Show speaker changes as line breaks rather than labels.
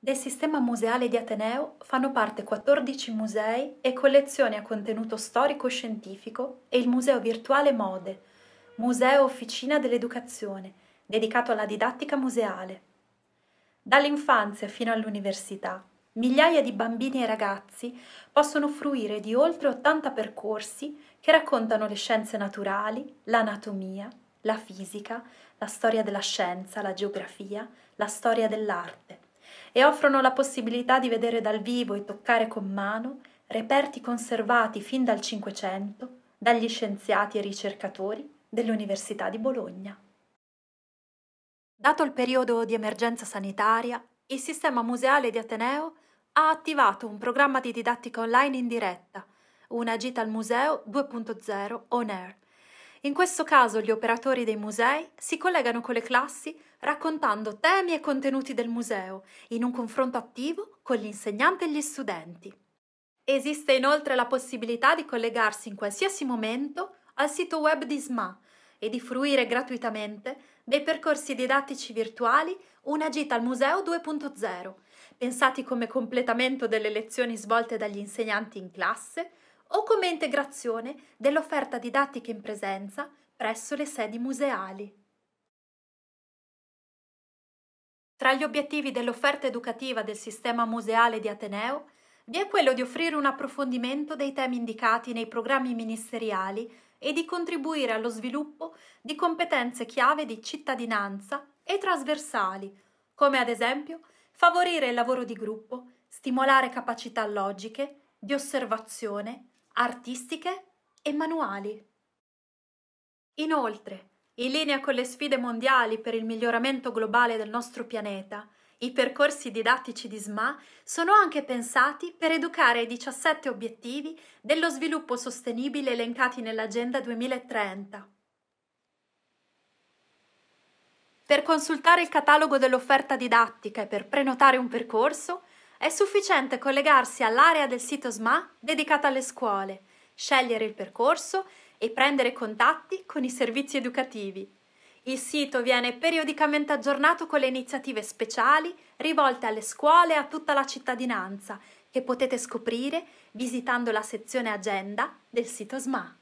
Del sistema museale di Ateneo fanno parte 14 musei e collezioni a contenuto storico-scientifico e il Museo Virtuale Mode, Museo Officina dell'Educazione, dedicato alla didattica museale. Dall'infanzia fino all'università, migliaia di bambini e ragazzi possono fruire di oltre 80 percorsi che raccontano le scienze naturali, l'anatomia, la fisica, la storia della scienza, la geografia, la storia dell'arte e offrono la possibilità di vedere dal vivo e toccare con mano reperti conservati fin dal Cinquecento dagli scienziati e ricercatori dell'Università di Bologna. Dato il periodo di emergenza sanitaria, il sistema museale di Ateneo ha attivato un programma di didattica online in diretta, una gita al museo 2.0 on air, in questo caso gli operatori dei musei si collegano con le classi raccontando temi e contenuti del museo in un confronto attivo con l'insegnante e gli studenti. Esiste inoltre la possibilità di collegarsi in qualsiasi momento al sito web di SMA e di fruire gratuitamente dei percorsi didattici virtuali Una gita al museo 2.0, pensati come completamento delle lezioni svolte dagli insegnanti in classe o come integrazione dell'offerta didattica in presenza presso le sedi museali. Tra gli obiettivi dell'offerta educativa del sistema museale di Ateneo vi è quello di offrire un approfondimento dei temi indicati nei programmi ministeriali e di contribuire allo sviluppo di competenze chiave di cittadinanza e trasversali, come ad esempio favorire il lavoro di gruppo, stimolare capacità logiche, di osservazione, artistiche e manuali. Inoltre, in linea con le sfide mondiali per il miglioramento globale del nostro pianeta, i percorsi didattici di SMA sono anche pensati per educare ai 17 obiettivi dello sviluppo sostenibile elencati nell'Agenda 2030. Per consultare il catalogo dell'offerta didattica e per prenotare un percorso, è sufficiente collegarsi all'area del sito SMA dedicata alle scuole, scegliere il percorso e prendere contatti con i servizi educativi. Il sito viene periodicamente aggiornato con le iniziative speciali rivolte alle scuole e a tutta la cittadinanza, che potete scoprire visitando la sezione Agenda del sito SMA.